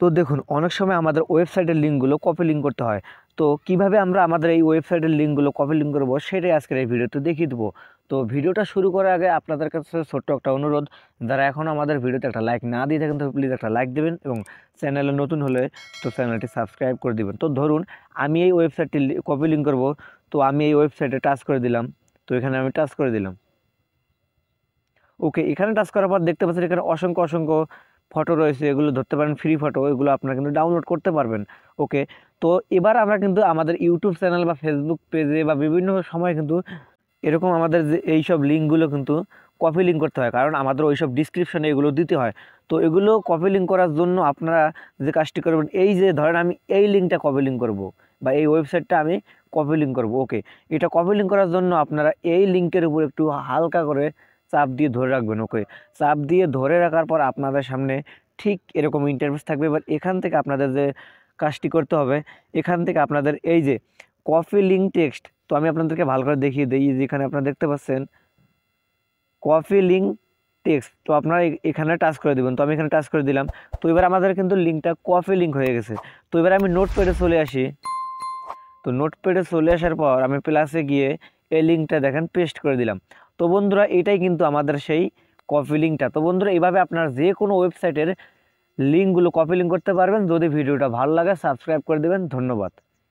তো দেখুন অনেক সময় আমাদের ওয়েবসাইটের লিঙ্কগুলো কপি লিঙ্ক করতে হয় তো কিভাবে আমরা আমাদের এই ওয়েবসাইটের লিঙ্কগুলো কপি লিঙ্ক করবো সেটাই আজকের এই ভিডিওতে দেখিয়ে দেবো তো ভিডিওটা শুরু করার আগে আপনাদের কাছে ছোট্ট একটা অনুরোধ যারা এখন আমাদের ভিডিওতে একটা লাইক না দিয়ে থাকেন তো প্লিজ একটা লাইক দেবেন এবং চ্যানেলে নতুন হলে তো চ্যানেলটি সাবস্ক্রাইব করে দেবেন তো ধরুন আমি এই ওয়েবসাইটটি কপি লিঙ্ক করবো তো আমি এই ওয়েবসাইটে টাচ করে দিলাম তো এখানে আমি টাচ করে দিলাম ওকে এখানে টাচ করার পর দেখতে পাচ্ছি এখানে অসংখ্য অসংখ্য ফটো রয়েছে এগুলো ধরতে পারেন ফ্রি ফটো এগুলো আপনারা কিন্তু ডাউনলোড করতে পারবেন ওকে তো এবার আমরা কিন্তু আমাদের ইউটিউব চ্যানেল বা ফেসবুক পেজে বা বিভিন্ন সময় কিন্তু এরকম আমাদের যে সব লিঙ্কগুলো কিন্তু কপি লিঙ্ক করতে হয় কারণ আমাদের ওই সব ডিসক্রিপশানে এগুলো দিতে হয় তো এগুলো কপি লিঙ্ক করার জন্য আপনারা যে কাজটি করবেন এই যে ধরেন আমি এই লিঙ্কটা কপি লিঙ্ক করবো বা এই ওয়েবসাইটটা আমি কপি লিঙ্ক করবো ওকে এটা কপি লিঙ্ক করার জন্য আপনারা এই লিঙ্কের উপর একটু হালকা করে চাপ দিয়ে ধরে রাখবেন ওকে চাপ দিয়ে ধরে রাখার পর আপনাদের সামনে ঠিক এরকম ইন্টারভিউস থাকবে এবার এখান থেকে আপনাদের যে কাজটি করতে হবে এখান থেকে আপনাদের এই যে কফি লিঙ্ক টেক্সট তো আমি আপনাদেরকে ভালো করে দেখিয়ে দিই যেখানে আপনারা দেখতে পাচ্ছেন কফি লিঙ্ক টেক্সট তো আপনারা এখানে টাচ করে দেবেন তো আমি এখানে টাচ করে দিলাম তো এবার আমাদের কিন্তু লিঙ্কটা কপি লিঙ্ক হয়ে গেছে তো এবার আমি নোট প্যাডে চলে আসি তো নোট প্যাডে চলে আসার পর আমি প্লাসে গিয়ে এই লিঙ্কটা দেখেন পেস্ট করে দিলাম তো বন্ধুরা এটাই কিন্তু আমাদের সেই কপি লিঙ্কটা তো বন্ধুরা এইভাবে আপনার যে কোনো ওয়েবসাইটের লিঙ্কগুলো কপি লিঙ্ক করতে পারবেন যদি ভিডিওটা ভালো লাগে সাবস্ক্রাইব করে দেবেন ধন্যবাদ